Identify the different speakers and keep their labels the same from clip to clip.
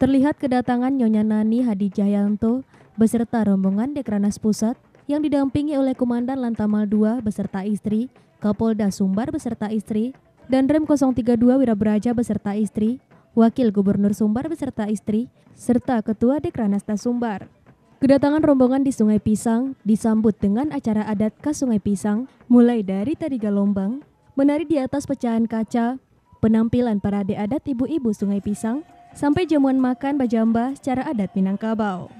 Speaker 1: Terlihat kedatangan Nyonya Nani Hadi Jayanto beserta rombongan Dekranas Pusat yang didampingi oleh Komandan Lantamal 2 beserta istri, Kapolda Sumbar beserta istri, dan Rem 032 Wirabraja beserta istri, Wakil Gubernur Sumbar beserta istri, serta Ketua Dekranasta Sumbar. Kedatangan rombongan di Sungai Pisang disambut dengan acara adat ke Sungai Pisang, mulai dari tari galombang, menari di atas pecahan kaca, penampilan parade adat ibu-ibu Sungai Pisang, sampai jamuan makan bajamba secara adat Minangkabau.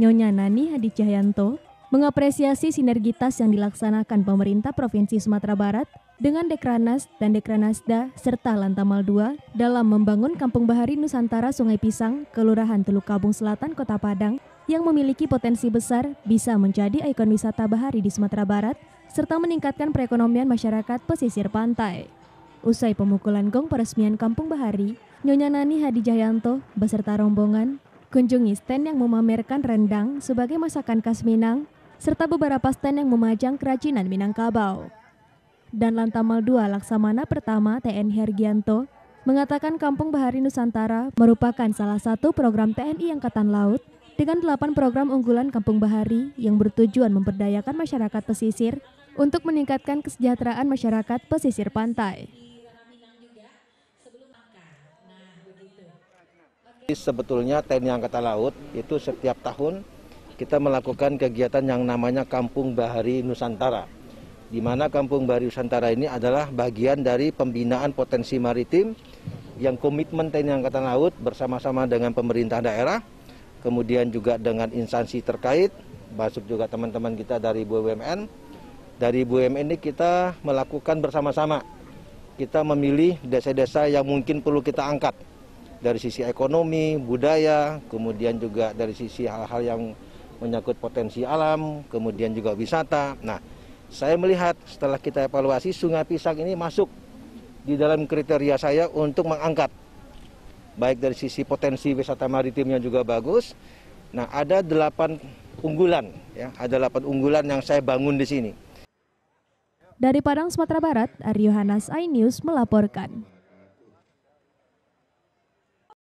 Speaker 1: Nyonya Nani Hadi Cahyanto mengapresiasi sinergitas yang dilaksanakan pemerintah Provinsi Sumatera Barat dengan Dekranas dan Dekranasda serta Lantamal II dalam membangun Kampung Bahari Nusantara Sungai Pisang, Kelurahan Teluk Kabung Selatan, Kota Padang yang memiliki potensi besar bisa menjadi ikon wisata bahari di Sumatera Barat serta meningkatkan perekonomian masyarakat pesisir pantai. Usai pemukulan gong peresmian Kampung Bahari, Nyonya Nani Hadi Jayanto beserta rombongan kunjungi stand yang memamerkan rendang sebagai masakan khas Minang serta beberapa stand yang memajang kerajinan Minangkabau. Dan Lantamal 2 Laksamana pertama Tn Hergianto mengatakan Kampung Bahari Nusantara merupakan salah satu program TNI Angkatan Laut dengan delapan program unggulan Kampung Bahari yang bertujuan memperdayakan masyarakat pesisir untuk meningkatkan kesejahteraan masyarakat pesisir pantai.
Speaker 2: Sebetulnya TNI Angkatan Laut itu setiap tahun kita melakukan kegiatan yang namanya Kampung Bahari Nusantara. Di mana Kampung Bahari Nusantara ini adalah bagian dari pembinaan potensi maritim yang komitmen TNI Angkatan Laut bersama-sama dengan pemerintah daerah, kemudian juga dengan instansi terkait, masuk juga teman-teman kita dari BUMN. Dari BUMN ini kita melakukan bersama-sama. Kita memilih desa-desa yang mungkin perlu kita angkat dari sisi ekonomi, budaya, kemudian juga dari sisi hal-hal yang menyangkut potensi alam, kemudian juga wisata. Nah, saya melihat setelah kita evaluasi Sungai Pisang ini masuk di dalam kriteria saya untuk mengangkat baik dari sisi potensi wisata maritimnya juga bagus. Nah, ada delapan unggulan ya, ada delapan unggulan yang saya bangun di sini.
Speaker 1: Dari Padang, Sumatera Barat, Aryo Hanas, iNews melaporkan.